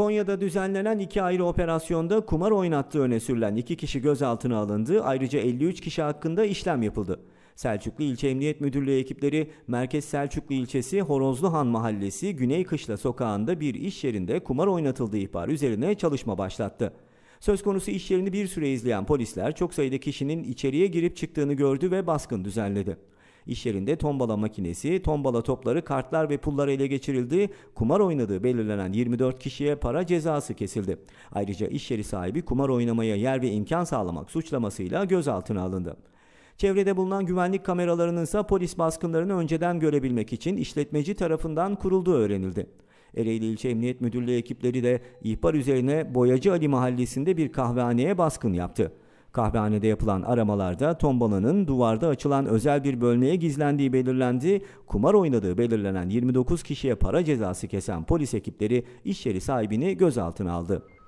Konya'da düzenlenen iki ayrı operasyonda kumar oynattığı öne sürülen iki kişi gözaltına alındı. Ayrıca 53 kişi hakkında işlem yapıldı. Selçuklu İlçe Emniyet Müdürlüğü ekipleri Merkez Selçuklu ilçesi Horozluhan Mahallesi Güney Kışla sokağında bir iş yerinde kumar oynatıldığı ihbar üzerine çalışma başlattı. Söz konusu iş yerini bir süre izleyen polisler çok sayıda kişinin içeriye girip çıktığını gördü ve baskın düzenledi. İş yerinde tombala makinesi, tombala topları, kartlar ve pullar ele geçirildi. Kumar oynadığı belirlenen 24 kişiye para cezası kesildi. Ayrıca iş yeri sahibi kumar oynamaya yer ve imkan sağlamak suçlamasıyla gözaltına alındı. Çevrede bulunan güvenlik kameralarının ise polis baskınlarını önceden görebilmek için işletmeci tarafından kurulduğu öğrenildi. Ereğli İlçe Emniyet Müdürlüğü ekipleri de ihbar üzerine Boyacı Ali mahallesinde bir kahvehaneye baskın yaptı. Kahvehanede yapılan aramalarda tombalanın duvarda açılan özel bir bölmeye gizlendiği belirlendi. Kumar oynadığı belirlenen 29 kişiye para cezası kesen polis ekipleri iş yeri sahibini gözaltına aldı.